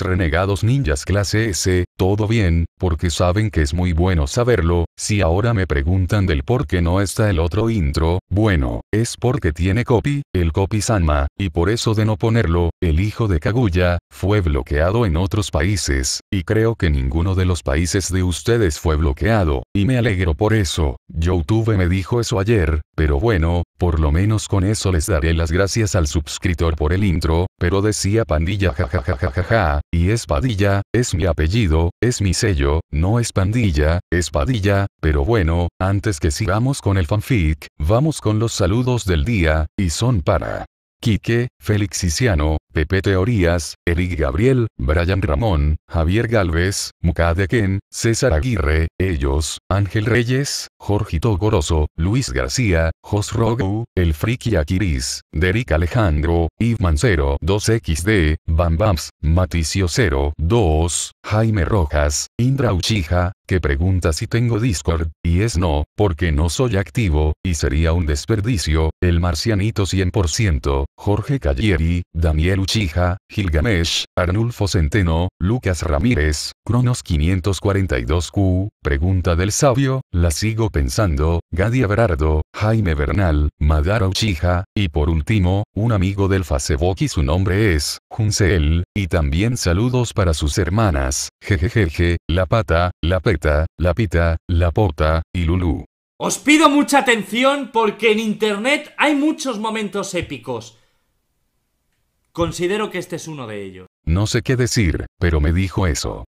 renegados ninjas clase S, todo bien, porque saben que es muy bueno saberlo, si ahora me preguntan del por qué no está el otro intro, bueno, es porque tiene copy, el copy Sanma, y por eso de no ponerlo, el hijo de Kaguya, fue bloqueado en otros países, y creo que ninguno de los países de ustedes fue bloqueado, y me alegro por eso, YouTube me dijo eso ayer, pero bueno, por lo menos con eso les daré las gracias al suscriptor por el intro, pero decía pandilla jajajajaja, y es padilla, es mi apellido, es mi sello, no es pandilla, espadilla. pero bueno, antes que sigamos con el fanfic, vamos con los saludos del día, y son para... Quique, Félix Pepe Teorías, Eric Gabriel, Brian Ramón, Javier Galvez, Mukadeken, Ken, César Aguirre, ellos, Ángel Reyes, Jorgito Goroso, Luis García, Jos Rogu, El Friki Aquiris, Derek Alejandro, Yves Mancero 2XD, Bambams, Maticio 02, Jaime Rojas, Indra Uchija, que pregunta si tengo Discord, y es no, porque no soy activo, y sería un desperdicio, el marcianito 100%, Jorge Cayeri, Daniel Uchija, Gilgamesh, Arnulfo Centeno, Lucas Ramírez, Cronos 542Q, Pregunta del Sabio, La Sigo Pensando, Gadia Berardo, Jaime Bernal, Madara Uchija, y por último, un amigo del Facebook y su nombre es, Junsel, y también saludos para sus hermanas, jejejeje, La Pata, La Peta, La Pita, La Pota, y Lulu. Os pido mucha atención porque en internet hay muchos momentos épicos. Considero que este es uno de ellos. No sé qué decir, pero me dijo eso.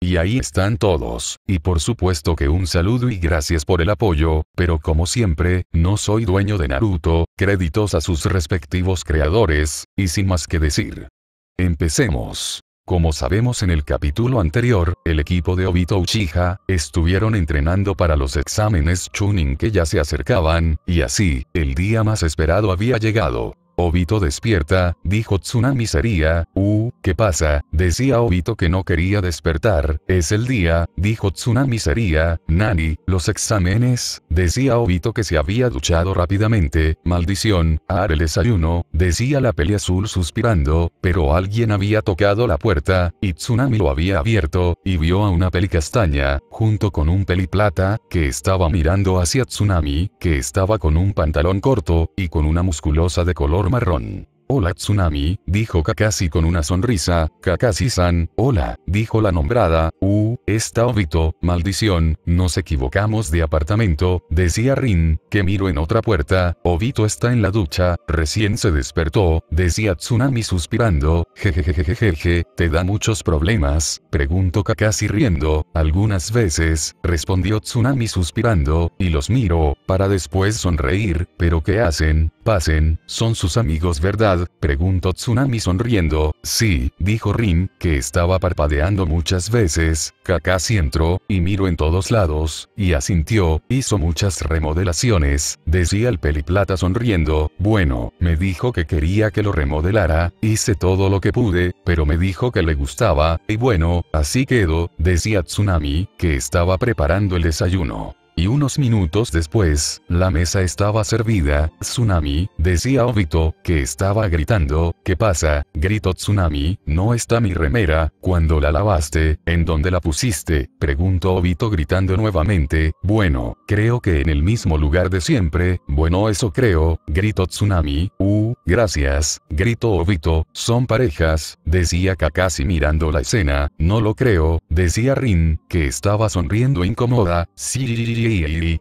Y ahí están todos, y por supuesto que un saludo y gracias por el apoyo, pero como siempre, no soy dueño de Naruto, créditos a sus respectivos creadores, y sin más que decir. Empecemos. Como sabemos en el capítulo anterior, el equipo de Obito Uchiha, estuvieron entrenando para los exámenes Chunin que ya se acercaban, y así, el día más esperado había llegado. Obito despierta, dijo Tsunami sería, uh, ¿qué pasa? Decía Obito que no quería despertar, es el día, dijo Tsunami sería, Nani, los exámenes, decía Obito que se había duchado rápidamente, maldición, haré el desayuno, decía la peli azul suspirando, pero alguien había tocado la puerta, y Tsunami lo había abierto, y vio a una peli castaña, junto con un peli plata, que estaba mirando hacia Tsunami, que estaba con un pantalón corto, y con una musculosa de color marrón. Hola Tsunami, dijo Kakashi con una sonrisa, Kakashi-san, hola, dijo la nombrada, uh, está Obito, maldición, nos equivocamos de apartamento, decía Rin, que miro en otra puerta, Obito está en la ducha, recién se despertó, decía Tsunami suspirando, jejejejejeje, te da muchos problemas, preguntó Kakashi riendo, algunas veces, respondió Tsunami suspirando, y los miro, para después sonreír, pero ¿qué hacen? Pasen, ¿son sus amigos verdad? preguntó Tsunami sonriendo. Sí, dijo Rin, que estaba parpadeando muchas veces. Kakashi entró, y miró en todos lados, y asintió, hizo muchas remodelaciones, decía el peliplata sonriendo. Bueno, me dijo que quería que lo remodelara, hice todo lo que pude, pero me dijo que le gustaba, y bueno, así quedó, decía Tsunami, que estaba preparando el desayuno. Y unos minutos después, la mesa estaba servida, Tsunami, decía Obito, que estaba gritando, ¿qué pasa? Grito Tsunami, no está mi remera, cuando la lavaste, ¿en dónde la pusiste? Preguntó Obito gritando nuevamente, bueno, creo que en el mismo lugar de siempre, bueno eso creo, Gritó Tsunami, uh, gracias, Gritó Obito, son parejas, decía Kakashi mirando la escena, no lo creo, decía Rin, que estaba sonriendo incómoda, sí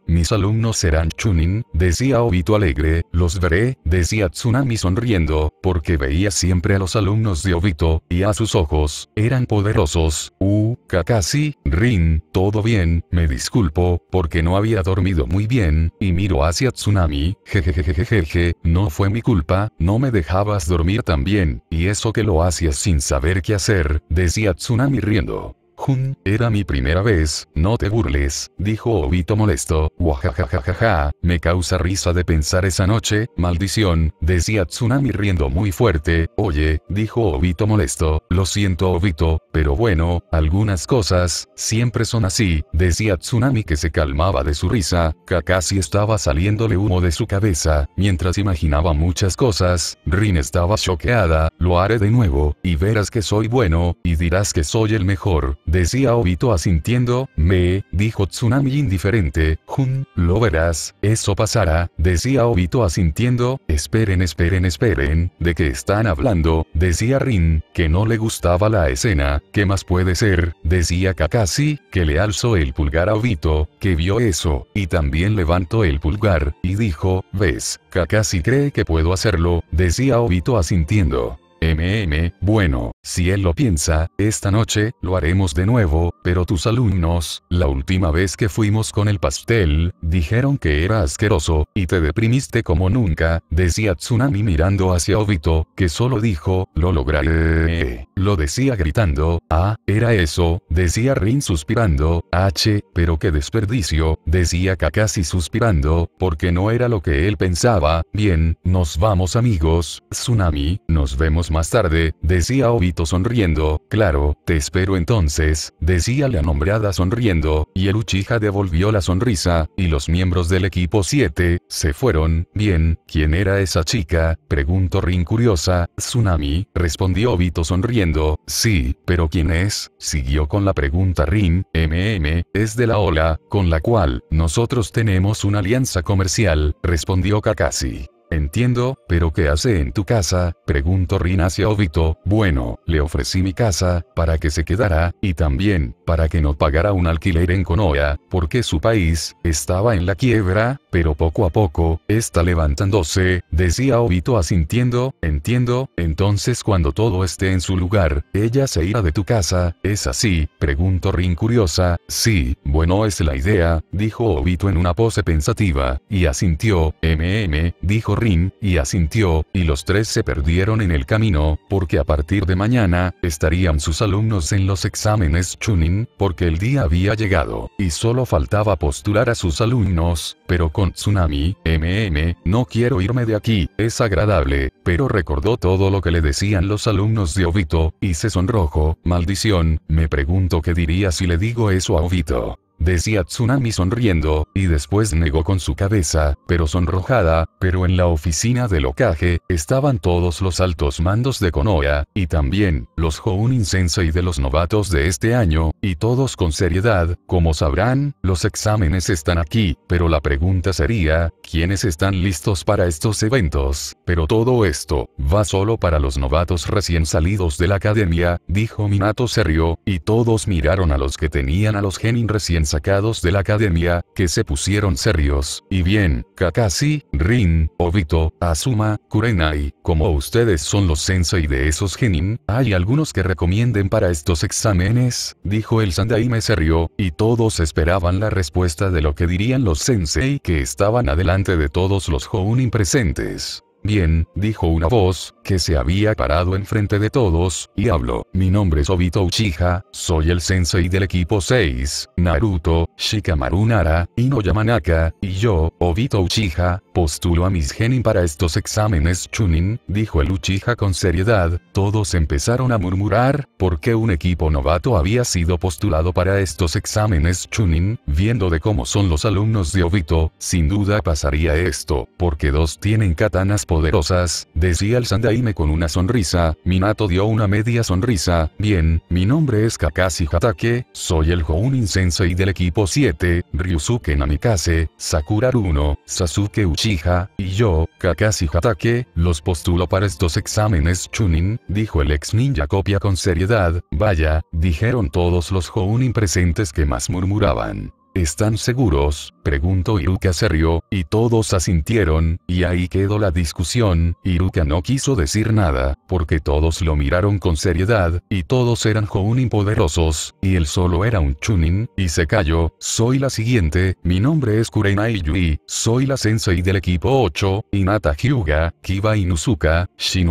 mis alumnos serán Chunin, decía Obito alegre, los veré, decía Tsunami sonriendo, porque veía siempre a los alumnos de Obito, y a sus ojos, eran poderosos, uh, Kakashi, Rin, todo bien, me disculpo, porque no había dormido muy bien, y miro hacia Tsunami, jejejejejeje, no fue mi culpa, no me dejabas dormir tan bien, y eso que lo hacías sin saber qué hacer, decía Tsunami riendo. Jun, era mi primera vez, no te burles, dijo Obito molesto, wajajajaja, me causa risa de pensar esa noche, maldición, decía Tsunami riendo muy fuerte, oye, dijo Obito molesto, lo siento Obito, pero bueno, algunas cosas, siempre son así, decía Tsunami que se calmaba de su risa, Kakashi estaba saliéndole humo de su cabeza, mientras imaginaba muchas cosas, Rin estaba choqueada, lo haré de nuevo, y verás que soy bueno, y dirás que soy el mejor, decía Obito asintiendo, me, dijo Tsunami indiferente, Jun, lo verás, eso pasará, decía Obito asintiendo, esperen esperen esperen, ¿de qué están hablando? decía Rin, que no le gustaba la escena, ¿qué más puede ser? decía Kakashi, que le alzó el pulgar a Obito, que vio eso, y también levantó el pulgar, y dijo, ves, Kakashi cree que puedo hacerlo, decía Obito asintiendo. MM, bueno, si él lo piensa, esta noche, lo haremos de nuevo, pero tus alumnos, la última vez que fuimos con el pastel, dijeron que era asqueroso, y te deprimiste como nunca, decía Tsunami mirando hacia Obito, que solo dijo, lo lograré. Lo decía gritando, ah, era eso, decía Rin suspirando, h, pero qué desperdicio, decía Kakashi suspirando, porque no era lo que él pensaba, bien, nos vamos amigos, Tsunami, nos vemos más tarde, decía Obito sonriendo, claro, te espero entonces, decía la nombrada sonriendo, y el Uchiha devolvió la sonrisa, y los miembros del equipo 7, se fueron, bien, ¿quién era esa chica? preguntó Rin curiosa, Tsunami, respondió Obito sonriendo, sí, pero ¿quién es? siguió con la pregunta Rin, MM, es de la ola, con la cual, nosotros tenemos una alianza comercial, respondió Kakashi. Entiendo, pero ¿qué hace en tu casa? Preguntó Rin hacia Obito. Bueno, le ofrecí mi casa, para que se quedara, y también, para que no pagara un alquiler en Konoha, porque su país, estaba en la quiebra, pero poco a poco, está levantándose, decía Obito asintiendo, entiendo, entonces cuando todo esté en su lugar, ella se irá de tu casa, ¿es así? Preguntó Rin curiosa. Sí, bueno es la idea, dijo Obito en una pose pensativa, y asintió, mm, dijo Rin, y asintió, y los tres se perdieron en el camino, porque a partir de mañana, estarían sus alumnos en los exámenes Chunin, porque el día había llegado, y solo faltaba postular a sus alumnos, pero con Tsunami, MM, no quiero irme de aquí, es agradable, pero recordó todo lo que le decían los alumnos de Obito, y se sonrojo, maldición, me pregunto qué diría si le digo eso a Obito decía Tsunami sonriendo, y después negó con su cabeza, pero sonrojada, pero en la oficina de locaje, estaban todos los altos mandos de Konoha, y también, los Jounin Sensei de los novatos de este año, y todos con seriedad, como sabrán, los exámenes están aquí, pero la pregunta sería, ¿quiénes están listos para estos eventos? Pero todo esto, va solo para los novatos recién salidos de la academia, dijo Minato serio, y todos miraron a los que tenían a los genin recién sacados de la academia, que se pusieron serios, y bien, Kakashi, Rin, Obito, Asuma, Kurenai, como ustedes son los sensei de esos genin, hay algunos que recomienden para estos exámenes, dijo el Sandaime serio, y todos esperaban la respuesta de lo que dirían los sensei que estaban adelante de todos los Jounin presentes. Bien, dijo una voz, que se había parado enfrente de todos, y habló, mi nombre es Obito Uchiha, soy el sensei del equipo 6, Naruto, Shikamaru Nara, Ino Yamanaka, y yo, Obito Uchiha, postulo a mis genin para estos exámenes Chunin, dijo el Uchiha con seriedad, todos empezaron a murmurar, ¿por qué un equipo novato había sido postulado para estos exámenes Chunin? Viendo de cómo son los alumnos de Obito, sin duda pasaría esto, porque dos tienen katanas poderosas, decía el Sandai me con una sonrisa, Minato dio una media sonrisa, bien, mi nombre es Kakashi Hatake, soy el Jounin Sensei del equipo 7, Ryusuke Namikaze, Sakura Runo, Sasuke Uchiha, y yo, Kakashi Hatake, los postulo para estos exámenes Chunin, dijo el ex ninja copia con seriedad, vaya, dijeron todos los Jounin presentes que más murmuraban. ¿Están seguros? Preguntó Iruka se rió, y todos asintieron, y ahí quedó la discusión, Iruka no quiso decir nada, porque todos lo miraron con seriedad, y todos eran Jounin poderosos, y él solo era un Chunin, y se calló, soy la siguiente, mi nombre es Kurenai Yui, soy la sensei del equipo 8, Inata Hyuga, Kiba Inuzuka,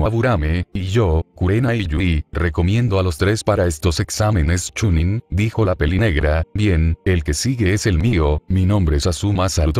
Aburame, y yo, Kurenai Yui, recomiendo a los tres para estos exámenes Chunin, dijo la pelinegra, bien, el que sigue es el mío, mi nombre Asuma Azuma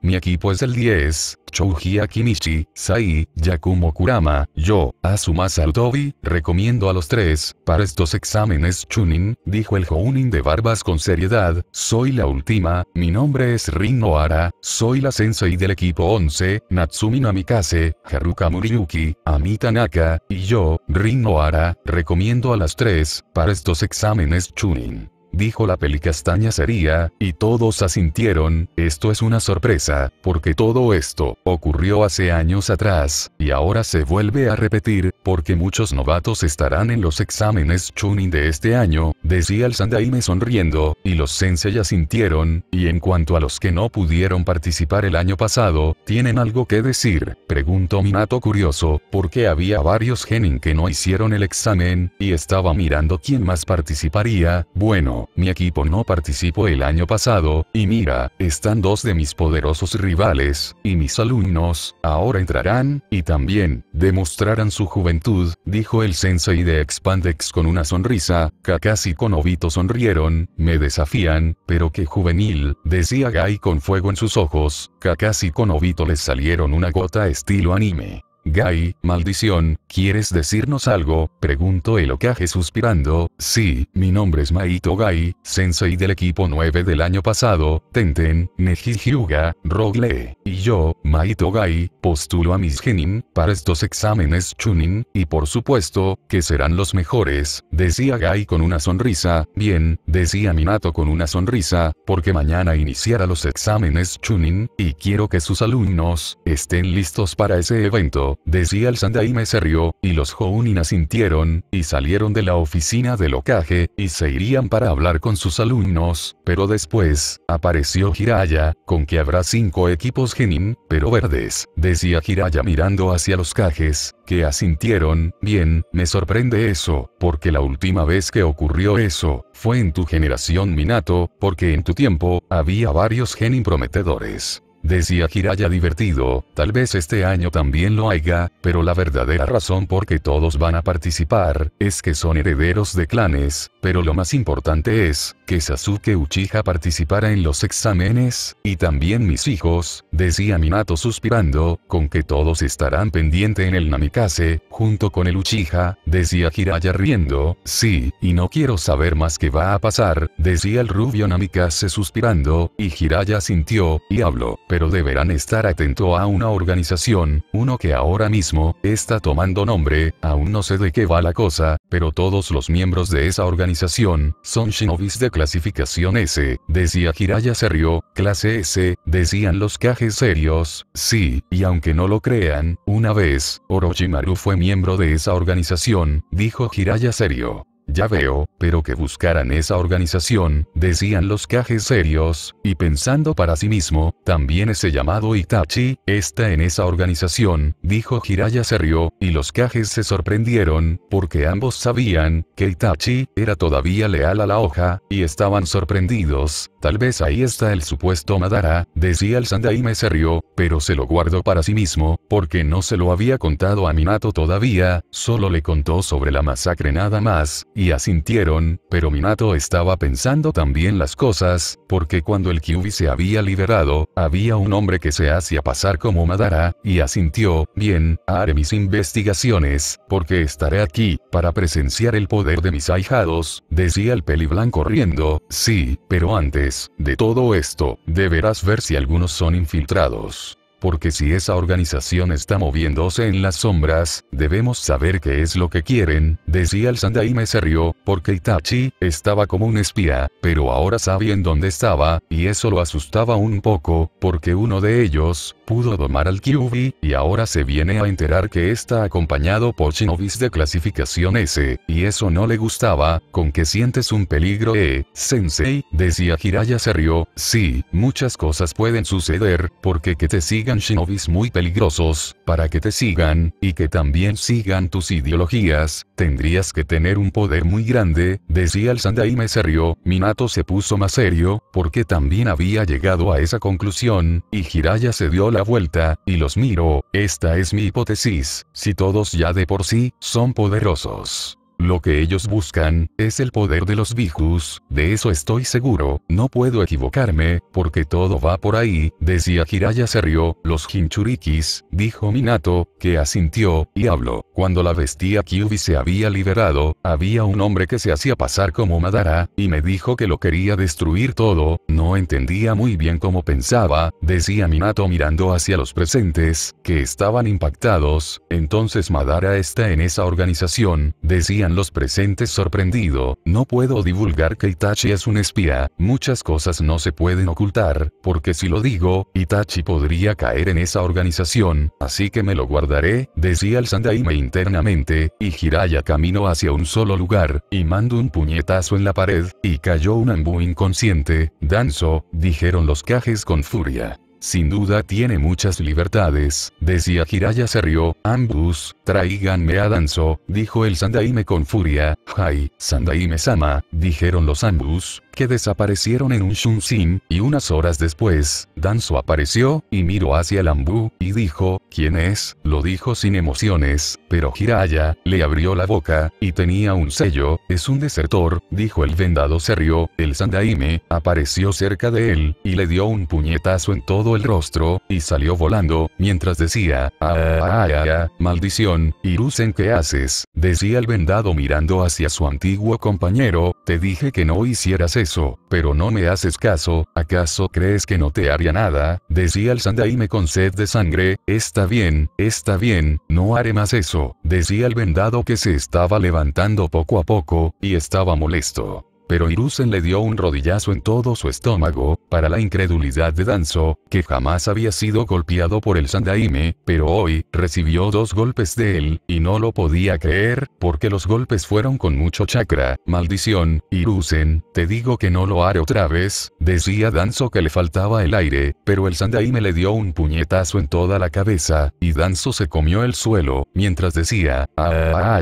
mi equipo es el 10, Chouji Akimichi, Sai, Yakumo Kurama, yo, Asuma Sarutobi, recomiendo a los tres, para estos exámenes Chunin, dijo el Jounin de barbas con seriedad, soy la última, mi nombre es Rin Noara, soy la sensei del equipo 11, Natsumi Namikaze, Haruka Muriyuki, Ami Tanaka, y yo, Rin Noara, recomiendo a las tres, para estos exámenes Chunin dijo la pelicastaña sería, y todos asintieron, esto es una sorpresa, porque todo esto ocurrió hace años atrás, y ahora se vuelve a repetir, porque muchos novatos estarán en los exámenes Chunin de este año, decía el Sandaime sonriendo, y los sensei asintieron, y en cuanto a los que no pudieron participar el año pasado, ¿tienen algo que decir? Preguntó Minato curioso, porque había varios genin que no hicieron el examen, y estaba mirando quién más participaría, bueno, mi equipo no participó el año pasado, y mira, están dos de mis poderosos rivales, y mis alumnos, ahora entrarán, y también, demostrarán su juventud, dijo el sensei de Expandex con una sonrisa, Kakashi y Obito sonrieron, me desafían, pero qué juvenil, decía Gai con fuego en sus ojos, Kakashi y Obito les salieron una gota estilo anime. Gai, maldición, ¿quieres decirnos algo? Preguntó el ocaje suspirando, sí, mi nombre es Maito Gai, sensei del equipo 9 del año pasado, Tenten, Neji Hyuga, Rogle, y yo, Maito Gai, postulo a mis genin, para estos exámenes chunin, y por supuesto, que serán los mejores, decía Gai con una sonrisa, bien, decía Minato con una sonrisa, porque mañana iniciará los exámenes chunin, y quiero que sus alumnos, estén listos para ese evento decía el Sandaime se rió, y los Jounin asintieron, y salieron de la oficina del ocaje, y se irían para hablar con sus alumnos, pero después, apareció Hiraya, con que habrá cinco equipos Genin, pero verdes, decía Hiraya mirando hacia los cajes, que asintieron, bien, me sorprende eso, porque la última vez que ocurrió eso, fue en tu generación Minato, porque en tu tiempo, había varios Genin prometedores. Decía Hiraya divertido, tal vez este año también lo haya, pero la verdadera razón por que todos van a participar, es que son herederos de clanes, pero lo más importante es, que Sasuke Uchiha participara en los exámenes, y también mis hijos, decía Minato suspirando, con que todos estarán pendiente en el Namikaze, junto con el Uchiha, decía Hiraya riendo, sí, y no quiero saber más qué va a pasar, decía el rubio Namikaze suspirando, y Hiraya sintió, y habló pero deberán estar atento a una organización, uno que ahora mismo, está tomando nombre, aún no sé de qué va la cosa, pero todos los miembros de esa organización, son shinobis de clasificación S, decía Hiraya Serio, clase S, decían los cajes serios, sí, y aunque no lo crean, una vez, Orochimaru fue miembro de esa organización, dijo Hiraya Serio. Ya veo, pero que buscaran esa organización, decían los cajes serios, y pensando para sí mismo, también ese llamado Itachi, está en esa organización, dijo Hiraya se rió, y los cajes se sorprendieron, porque ambos sabían, que Itachi, era todavía leal a la hoja, y estaban sorprendidos, Tal vez ahí está el supuesto Madara, decía el Sandaime se rió, pero se lo guardó para sí mismo, porque no se lo había contado a Minato todavía, solo le contó sobre la masacre nada más, y asintieron, pero Minato estaba pensando también las cosas, porque cuando el Kyubi se había liberado, había un hombre que se hacía pasar como Madara, y asintió, bien, haré mis investigaciones, porque estaré aquí, para presenciar el poder de mis ahijados, decía el peliblanco riendo, sí, pero antes de todo esto, deberás ver si algunos son infiltrados. Porque si esa organización está moviéndose en las sombras, debemos saber qué es lo que quieren, decía el Sandaime se rió, porque Itachi, estaba como un espía, pero ahora en dónde estaba, y eso lo asustaba un poco, porque uno de ellos, pudo domar al Kyubi, y ahora se viene a enterar que está acompañado por shinobis de clasificación S, y eso no le gustaba, con que sientes un peligro eh, sensei, decía Hiraya se rió, sí, muchas cosas pueden suceder, porque que te siga shinobis muy peligrosos, para que te sigan, y que también sigan tus ideologías, tendrías que tener un poder muy grande, decía el Sandaime serio, Minato se puso más serio, porque también había llegado a esa conclusión, y Hiraya se dio la vuelta, y los miró, esta es mi hipótesis, si todos ya de por sí, son poderosos. Lo que ellos buscan, es el poder de los Bijus, de eso estoy seguro, no puedo equivocarme, porque todo va por ahí, decía Hiraya se rió, los Jinchurikis, dijo Minato, que asintió, y habló. Cuando la vestía Kyubi se había liberado, había un hombre que se hacía pasar como Madara, y me dijo que lo quería destruir todo, no entendía muy bien cómo pensaba, decía Minato mirando hacia los presentes, que estaban impactados, entonces Madara está en esa organización, decía los presentes sorprendido, no puedo divulgar que Itachi es un espía, muchas cosas no se pueden ocultar, porque si lo digo, Itachi podría caer en esa organización, así que me lo guardaré, decía el Sandaime internamente, y Hiraya caminó hacia un solo lugar, y mando un puñetazo en la pared, y cayó un ambu inconsciente, Danzo, dijeron los cajes con furia. Sin duda tiene muchas libertades, decía Hiraya se rió, ambus, tráiganme a Danzo, dijo el Sandaime con furia, Jai, Sandaime-sama, dijeron los ambus, que desaparecieron en un Shunsin, y unas horas después, Danzo apareció, y miró hacia el ambú, y dijo, ¿quién es? Lo dijo sin emociones, pero Hiraya, le abrió la boca, y tenía un sello, es un desertor, dijo el vendado se rió, el Sandaime, apareció cerca de él, y le dio un puñetazo en todo el rostro, y salió volando, mientras decía, ah, ah, ah, maldición, Irusen ¿qué haces? Decía el vendado mirando hacia su antiguo compañero, te dije que no hicieras eso, pero no me haces caso, ¿acaso crees que no te haría nada? Decía el Sandaime con sed de sangre, está bien, está bien, no haré más eso, decía el vendado que se estaba levantando poco a poco, y estaba molesto pero Irusen le dio un rodillazo en todo su estómago, para la incredulidad de Danzo, que jamás había sido golpeado por el Sandaime, pero hoy, recibió dos golpes de él, y no lo podía creer, porque los golpes fueron con mucho chakra, maldición, Irusen, te digo que no lo haré otra vez, decía Danzo que le faltaba el aire, pero el Sandaime le dio un puñetazo en toda la cabeza, y Danzo se comió el suelo, mientras decía, ah, ah,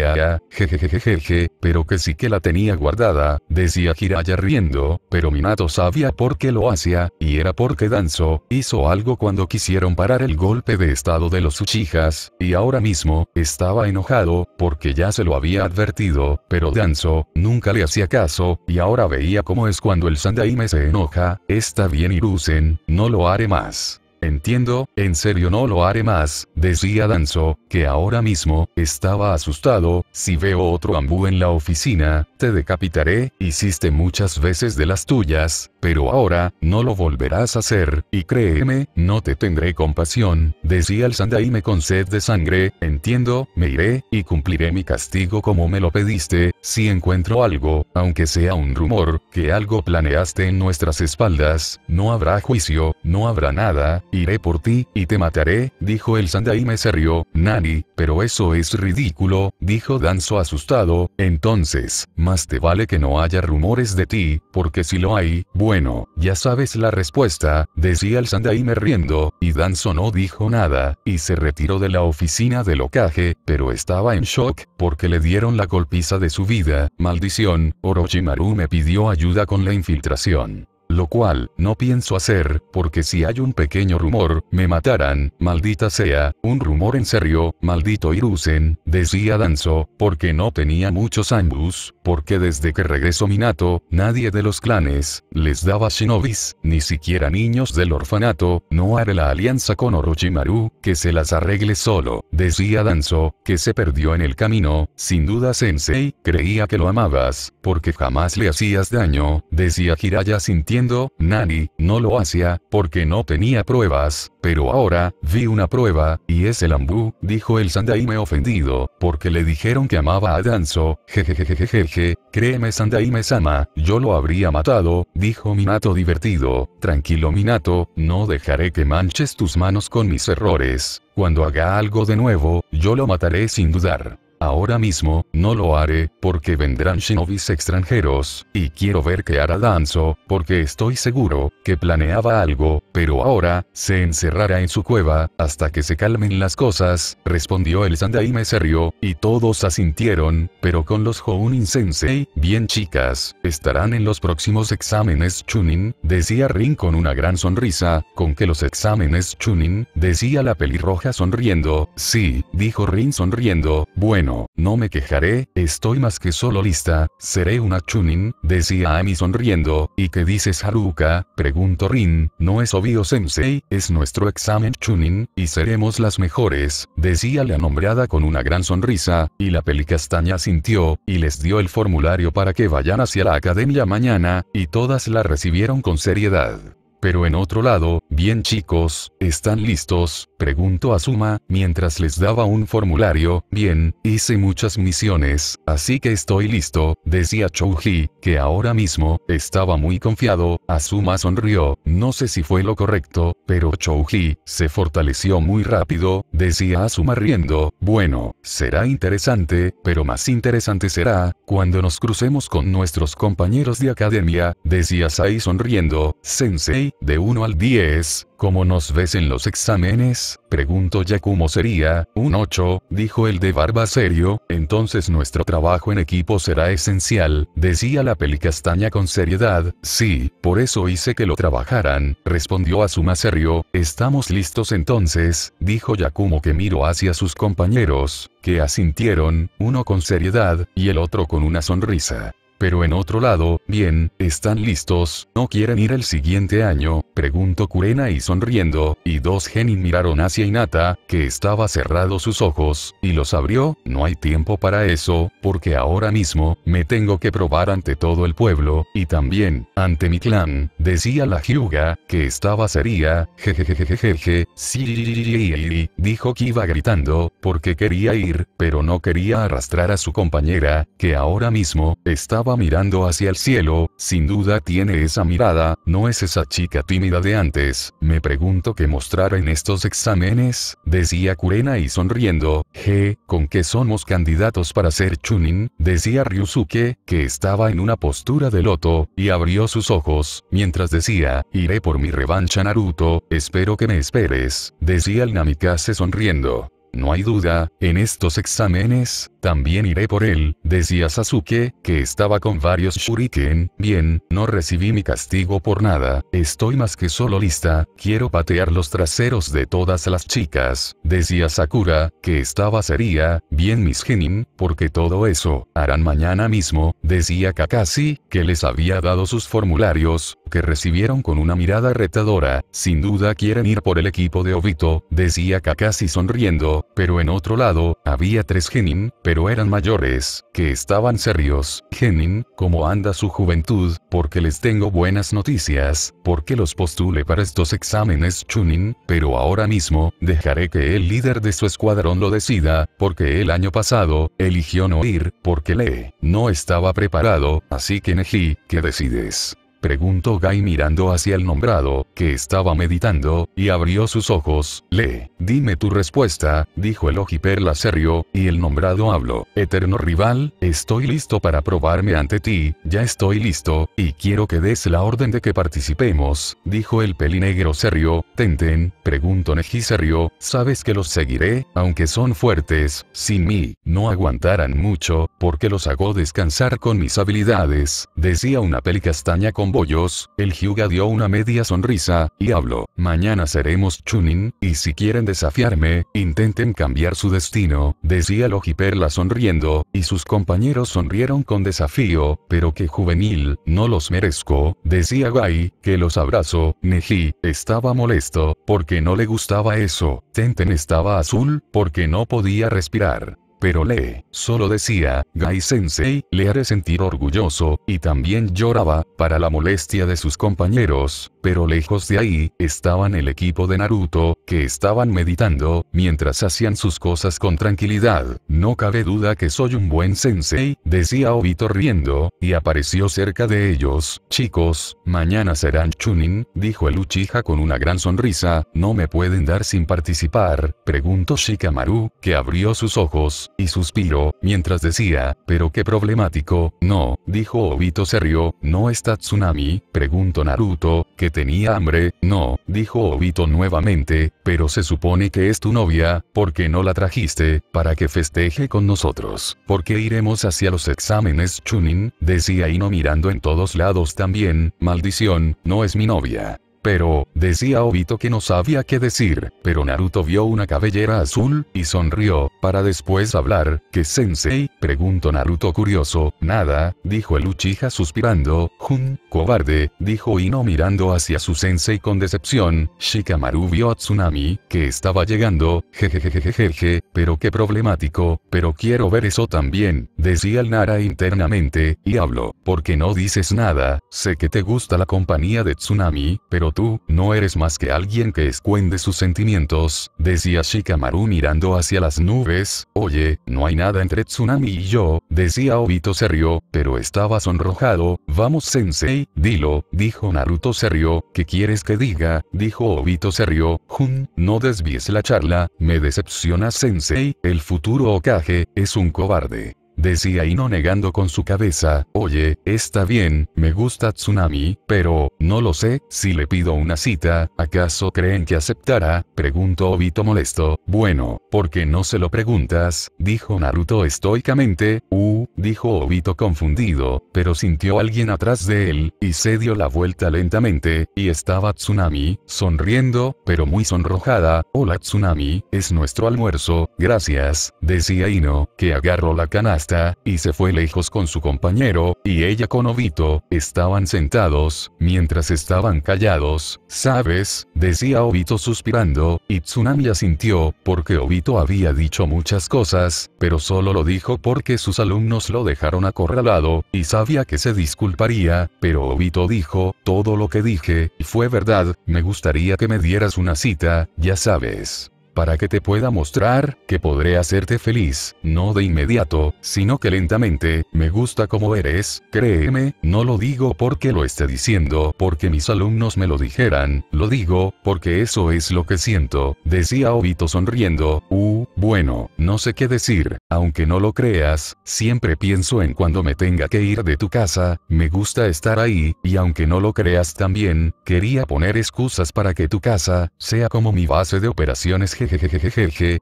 ah, jejejejeje, ah, ah, pero que sí que la tenía guardada, decía decía Hiraya riendo, pero Minato sabía por qué lo hacía, y era porque Danzo, hizo algo cuando quisieron parar el golpe de estado de los Uchijas, y ahora mismo, estaba enojado, porque ya se lo había advertido, pero Danzo, nunca le hacía caso, y ahora veía cómo es cuando el Sandaime se enoja, está bien Irusen, no lo haré más. Entiendo, en serio no lo haré más, decía Danzo, que ahora mismo, estaba asustado, si veo otro ambú en la oficina, te decapitaré, hiciste muchas veces de las tuyas, pero ahora, no lo volverás a hacer, y créeme, no te tendré compasión, decía el Sandaime con sed de sangre, entiendo, me iré, y cumpliré mi castigo como me lo pediste, si encuentro algo, aunque sea un rumor, que algo planeaste en nuestras espaldas, no habrá juicio, no habrá nada, Iré por ti, y te mataré, dijo el Sandaime se rió, Nani, pero eso es ridículo, dijo Danzo asustado, entonces, más te vale que no haya rumores de ti, porque si lo hay, bueno, ya sabes la respuesta, decía el Sandaime riendo, y Danzo no dijo nada, y se retiró de la oficina del ocaje, pero estaba en shock, porque le dieron la golpiza de su vida, maldición, Orochimaru me pidió ayuda con la infiltración. Lo cual, no pienso hacer, porque si hay un pequeño rumor, me matarán, maldita sea, un rumor en serio, maldito Irusen, decía Danzo, porque no tenía muchos ambus, porque desde que regresó Minato, nadie de los clanes, les daba shinobis, ni siquiera niños del orfanato, no haré la alianza con Orochimaru, que se las arregle solo, decía Danzo, que se perdió en el camino, sin duda Sensei, creía que lo amabas, porque jamás le hacías daño, decía Hiraya sintiendo Nani, no lo hacía, porque no tenía pruebas, pero ahora, vi una prueba, y es el ambú, dijo el Sandaime ofendido, porque le dijeron que amaba a Danzo, jejejejejeje, créeme Sandaime-sama, yo lo habría matado, dijo Minato divertido, tranquilo Minato, no dejaré que manches tus manos con mis errores, cuando haga algo de nuevo, yo lo mataré sin dudar. Ahora mismo, no lo haré, porque vendrán shinobis extranjeros, y quiero ver qué hará Danzo, porque estoy seguro, que planeaba algo, pero ahora, se encerrará en su cueva, hasta que se calmen las cosas, respondió el Sandaime serio, y todos asintieron, pero con los Hounin Sensei, bien chicas, estarán en los próximos exámenes Chunin, decía Rin con una gran sonrisa, con que los exámenes Chunin, decía la pelirroja sonriendo, sí, dijo Rin sonriendo, bueno, no me quejaré, estoy más que solo lista, seré una chunin, decía Ami sonriendo, ¿y qué dices Haruka? preguntó Rin, no es obvio sensei, es nuestro examen chunin, y seremos las mejores, decía la nombrada con una gran sonrisa, y la pelicastaña sintió, y les dio el formulario para que vayan hacia la academia mañana, y todas la recibieron con seriedad. Pero en otro lado, bien chicos, ¿están listos? preguntó Asuma, mientras les daba un formulario, bien, hice muchas misiones, así que estoy listo, decía Chouji, que ahora mismo, estaba muy confiado, Asuma sonrió, no sé si fue lo correcto, pero Chouji, se fortaleció muy rápido, decía Asuma riendo, bueno, será interesante, pero más interesante será, cuando nos crucemos con nuestros compañeros de academia, decía Sai sonriendo, Sensei, de 1 al 10, ¿Cómo nos ves en los exámenes? Preguntó Yakumo sería, un 8, dijo el de barba serio, entonces nuestro trabajo en equipo será esencial, decía la pelicastaña con seriedad, sí, por eso hice que lo trabajaran, respondió Asuma serio, estamos listos entonces, dijo Yakumo que miró hacia sus compañeros, que asintieron, uno con seriedad, y el otro con una sonrisa. Pero en otro lado, bien, están listos, no quieren ir el siguiente año, preguntó Kurena y sonriendo, y dos genin miraron hacia Inata, que estaba cerrado sus ojos, y los abrió, no hay tiempo para eso, porque ahora mismo, me tengo que probar ante todo el pueblo, y también, ante mi clan, decía la Hyuga, que estaba seria, jejejejejeje, sí, dijo que iba gritando, porque quería ir, pero no quería arrastrar a su compañera, que ahora mismo, estaba mirando hacia el cielo, sin duda tiene esa mirada, no es esa chica tímida de antes, me pregunto qué mostrar en estos exámenes, decía Kurena y sonriendo, je, ¿con qué somos candidatos para ser Chunin? decía Ryusuke, que estaba en una postura de loto, y abrió sus ojos, mientras decía, iré por mi revancha Naruto, espero que me esperes, decía el Namikaze sonriendo. No hay duda, en estos exámenes, también iré por él, decía Sasuke, que estaba con varios shuriken, bien, no recibí mi castigo por nada, estoy más que solo lista, quiero patear los traseros de todas las chicas, decía Sakura, que estaba seria, bien mis genin, porque todo eso, harán mañana mismo, decía Kakashi, que les había dado sus formularios, que recibieron con una mirada retadora, sin duda quieren ir por el equipo de Obito, decía Kakashi sonriendo, pero en otro lado, había tres genin, pero eran mayores, que estaban serios. Genin, ¿cómo anda su juventud? Porque les tengo buenas noticias, porque los postule para estos exámenes Chunin, pero ahora mismo, dejaré que el líder de su escuadrón lo decida, porque el año pasado, eligió no ir, porque le, no estaba preparado, así que Neji, ¿qué decides? Preguntó Guy mirando hacia el nombrado, que estaba meditando, y abrió sus ojos. Le, dime tu respuesta, dijo el ojiperla serio, y el nombrado habló. Eterno rival, estoy listo para probarme ante ti, ya estoy listo, y quiero que des la orden de que participemos, dijo el pelinegro serio. Tenten, preguntó Neji serio, sabes que los seguiré, aunque son fuertes, sin mí, no aguantarán mucho, porque los hago descansar con mis habilidades, decía una peli castaña con bollos, el Hyuga dio una media sonrisa, y habló, mañana seremos Chunin, y si quieren desafiarme, intenten cambiar su destino, decía Perla sonriendo, y sus compañeros sonrieron con desafío, pero que juvenil, no los merezco, decía Gai, que los abrazó, Neji, estaba molesto, porque no le gustaba eso, Tenten estaba azul, porque no podía respirar pero Lee, solo decía, Gai Sensei, le haré sentir orgulloso, y también lloraba, para la molestia de sus compañeros, pero lejos de ahí, estaban el equipo de Naruto, que estaban meditando, mientras hacían sus cosas con tranquilidad, no cabe duda que soy un buen sensei, decía Obito riendo, y apareció cerca de ellos, chicos, mañana serán Chunin, dijo el Uchiha con una gran sonrisa, no me pueden dar sin participar, preguntó Shikamaru, que abrió sus ojos, y suspiró, mientras decía, pero qué problemático, no, dijo Obito serio, ¿no está Tsunami? preguntó Naruto, que tenía hambre, no, dijo Obito nuevamente, pero se supone que es tu novia, ¿por qué no la trajiste, para que festeje con nosotros? ¿Por qué iremos hacia los exámenes Chunin? decía Ino mirando en todos lados también, maldición, no es mi novia. Pero, decía Obito que no sabía qué decir, pero Naruto vio una cabellera azul, y sonrió, para después hablar, ¿qué sensei? preguntó Naruto curioso, nada, dijo el Uchiha suspirando, jun, cobarde, dijo Ino mirando hacia su sensei con decepción, Shikamaru vio a Tsunami, que estaba llegando, jejejejejeje, pero qué problemático, pero quiero ver eso también, decía el Nara internamente, y hablo, porque no dices nada, sé que te gusta la compañía de Tsunami, pero tú, no eres más que alguien que escuende sus sentimientos, decía Shikamaru mirando hacia las nubes, oye, no hay nada entre Tsunami y yo, decía Obito se pero estaba sonrojado, vamos sensei, dilo, dijo Naruto se rió, ¿qué quieres que diga? dijo Obito se rió, Jun, no desvíes la charla, me decepciona sensei, el futuro Okage, es un cobarde. Decía Ino negando con su cabeza, oye, está bien, me gusta Tsunami, pero, no lo sé, si le pido una cita, ¿acaso creen que aceptará? Preguntó Obito molesto, bueno, ¿por qué no se lo preguntas? Dijo Naruto estoicamente, uh, dijo Obito confundido, pero sintió alguien atrás de él, y se dio la vuelta lentamente, y estaba Tsunami, sonriendo, pero muy sonrojada, hola Tsunami, es nuestro almuerzo, gracias, decía Ino, que agarró la canasta y se fue lejos con su compañero, y ella con Obito, estaban sentados, mientras estaban callados, ¿sabes? decía Obito suspirando, y Tsunami asintió, porque Obito había dicho muchas cosas, pero solo lo dijo porque sus alumnos lo dejaron acorralado, y sabía que se disculparía, pero Obito dijo, todo lo que dije, fue verdad, me gustaría que me dieras una cita, ya sabes para que te pueda mostrar que podré hacerte feliz, no de inmediato, sino que lentamente, me gusta como eres, créeme, no lo digo porque lo esté diciendo, porque mis alumnos me lo dijeran, lo digo, porque eso es lo que siento, decía Obito sonriendo, uh, bueno, no sé qué decir, aunque no lo creas, siempre pienso en cuando me tenga que ir de tu casa, me gusta estar ahí, y aunque no lo creas también, quería poner excusas para que tu casa, sea como mi base de operaciones generales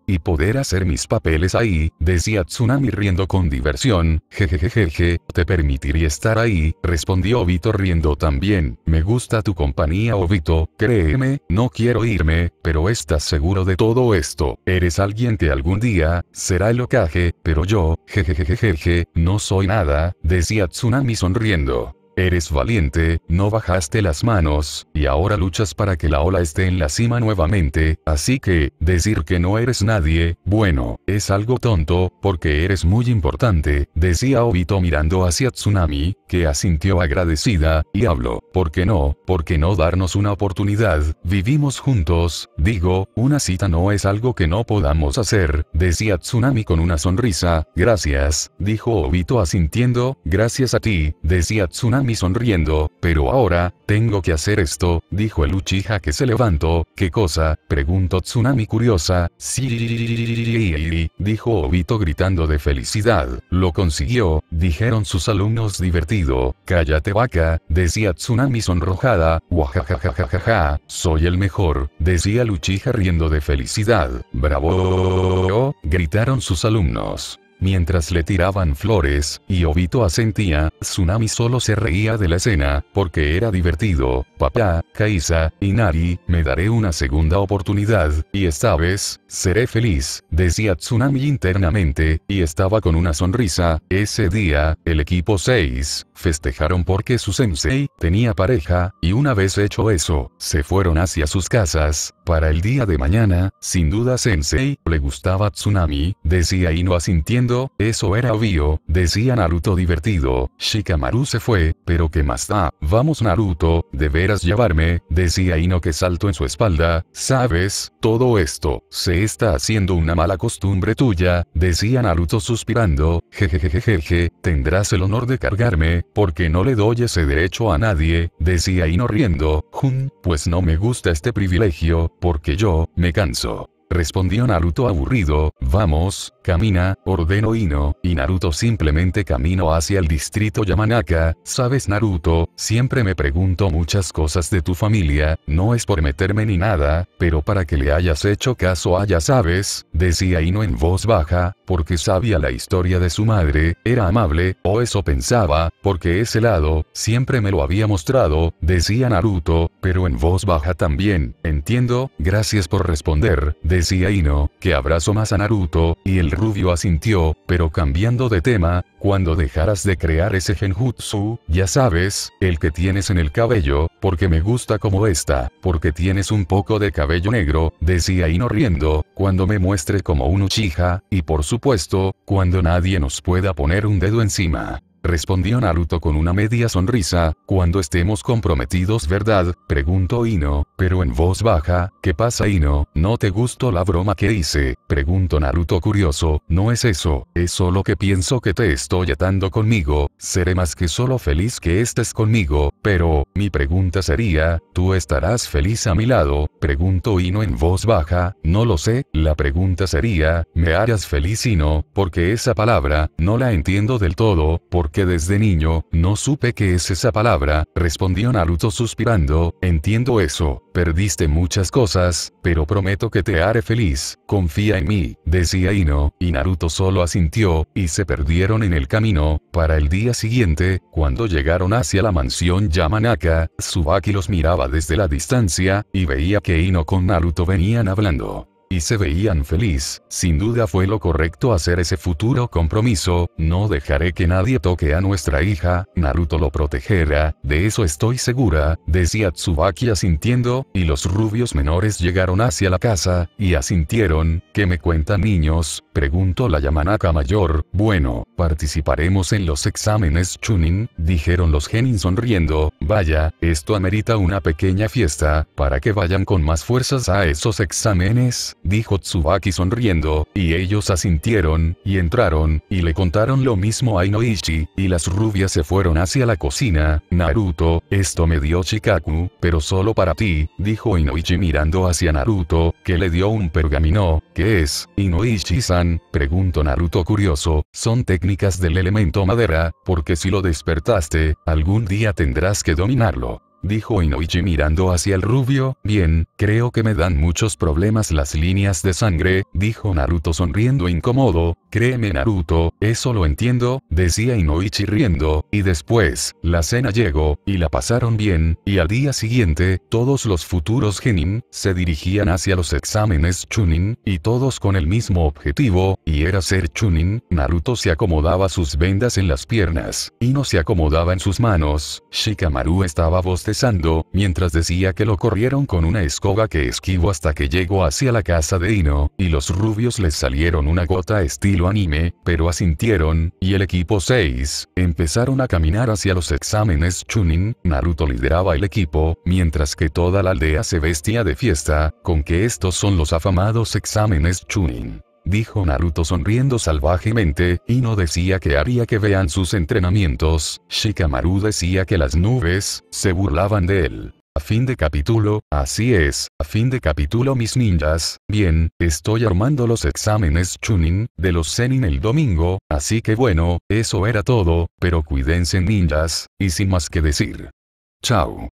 y poder hacer mis papeles ahí, decía Tsunami riendo con diversión, jejejejeje, te permitiría estar ahí, respondió Obito riendo también, me gusta tu compañía Obito, créeme, no quiero irme, pero estás seguro de todo esto, eres alguien que algún día, será el ocaje, pero yo, jejejejeje, no soy nada, decía Tsunami sonriendo. Eres valiente, no bajaste las manos, y ahora luchas para que la ola esté en la cima nuevamente, así que, decir que no eres nadie, bueno, es algo tonto, porque eres muy importante, decía Obito mirando hacia Tsunami, que asintió agradecida, y habló, ¿por qué no? ¿Por qué no darnos una oportunidad? Vivimos juntos, digo, una cita no es algo que no podamos hacer, decía Tsunami con una sonrisa, gracias, dijo Obito asintiendo, gracias a ti, decía Tsunami sonriendo, pero ahora, tengo que hacer esto, dijo el Uchiha que se levantó, ¿qué cosa? preguntó Tsunami curiosa, sí, dijo Obito gritando de felicidad, lo consiguió, dijeron sus alumnos divertido, cállate vaca, decía Tsunami sonrojada, guajajajajaja, soy el mejor, decía Luchija riendo de felicidad, bravo, gritaron sus alumnos. Mientras le tiraban flores, y Obito asentía, Tsunami solo se reía de la escena, porque era divertido, papá, Kaisa, Inari, me daré una segunda oportunidad, y esta vez, seré feliz, decía Tsunami internamente, y estaba con una sonrisa, ese día, el equipo 6, festejaron porque su sensei tenía pareja, y una vez hecho eso, se fueron hacia sus casas, para el día de mañana, sin duda sensei, le gustaba Tsunami, decía Ino asintiendo, eso era obvio, decía Naruto divertido, Shikamaru se fue, pero que más da, vamos Naruto, veras llevarme, decía Ino que saltó en su espalda, sabes, todo esto, se está haciendo una mala costumbre tuya, decía Naruto suspirando, jejejejeje, tendrás el honor de cargarme, porque no le doy ese derecho a nadie, decía Ino riendo, Jun, pues no me gusta este privilegio, porque yo, me canso. Respondió Naruto aburrido, vamos, camina, ordeno Ino, y Naruto simplemente camino hacia el distrito Yamanaka, sabes Naruto, siempre me pregunto muchas cosas de tu familia, no es por meterme ni nada, pero para que le hayas hecho caso a ya sabes, decía Ino en voz baja, porque sabía la historia de su madre, era amable, o eso pensaba, porque ese lado, siempre me lo había mostrado, decía Naruto, pero en voz baja también, entiendo, gracias por responder, de decía Ino, que abrazo más a Naruto, y el rubio asintió, pero cambiando de tema, cuando dejaras de crear ese genjutsu, ya sabes, el que tienes en el cabello, porque me gusta como esta, porque tienes un poco de cabello negro, decía Ino riendo, cuando me muestre como un Uchiha, y por supuesto, cuando nadie nos pueda poner un dedo encima. Respondió Naruto con una media sonrisa, cuando estemos comprometidos ¿verdad? Preguntó Ino, pero en voz baja, ¿qué pasa Ino? ¿No te gustó la broma que hice? Preguntó Naruto curioso, no es eso, es solo que pienso que te estoy atando conmigo, seré más que solo feliz que estés conmigo, pero, mi pregunta sería, ¿tú estarás feliz a mi lado? Preguntó Ino en voz baja, no lo sé, la pregunta sería, ¿me harás feliz Ino? Porque esa palabra, no la entiendo del todo, porque que desde niño, no supe qué es esa palabra, respondió Naruto suspirando, entiendo eso, perdiste muchas cosas, pero prometo que te haré feliz, confía en mí, decía Ino, y Naruto solo asintió, y se perdieron en el camino, para el día siguiente, cuando llegaron hacia la mansión Yamanaka, Tsubaki los miraba desde la distancia, y veía que Ino con Naruto venían hablando y se veían feliz, sin duda fue lo correcto hacer ese futuro compromiso, no dejaré que nadie toque a nuestra hija, Naruto lo protegerá, de eso estoy segura, decía Tsubaki asintiendo, y los rubios menores llegaron hacia la casa, y asintieron, ¿qué me cuentan niños? preguntó la Yamanaka mayor, bueno, participaremos en los exámenes Chunin, dijeron los genin sonriendo, vaya, esto amerita una pequeña fiesta, para que vayan con más fuerzas a esos exámenes, dijo Tsubaki sonriendo, y ellos asintieron, y entraron, y le contaron lo mismo a Inoichi, y las rubias se fueron hacia la cocina, Naruto, esto me dio Chikaku pero solo para ti, dijo Inoichi mirando hacia Naruto, que le dio un pergamino, ¿qué es, Inoichi-san? preguntó Naruto curioso, son técnicas del elemento madera, porque si lo despertaste, algún día tendrás que dominarlo dijo Inoichi mirando hacia el rubio, bien, creo que me dan muchos problemas las líneas de sangre, dijo Naruto sonriendo incómodo, créeme Naruto, eso lo entiendo, decía Inoichi riendo, y después, la cena llegó, y la pasaron bien, y al día siguiente, todos los futuros genin, se dirigían hacia los exámenes chunin, y todos con el mismo objetivo, y era ser chunin, Naruto se acomodaba sus vendas en las piernas, y no se acomodaba en sus manos, Shikamaru estaba bostezando mientras decía que lo corrieron con una escoba que esquivo hasta que llegó hacia la casa de Ino, y los rubios les salieron una gota estilo anime, pero asintieron, y el equipo 6, empezaron a caminar hacia los exámenes Chunin, Naruto lideraba el equipo, mientras que toda la aldea se vestía de fiesta, con que estos son los afamados exámenes Chunin dijo Naruto sonriendo salvajemente, y no decía que haría que vean sus entrenamientos, Shikamaru decía que las nubes, se burlaban de él. A fin de capítulo, así es, a fin de capítulo mis ninjas, bien, estoy armando los exámenes Chunin, de los Zenin el domingo, así que bueno, eso era todo, pero cuídense ninjas, y sin más que decir. Chao.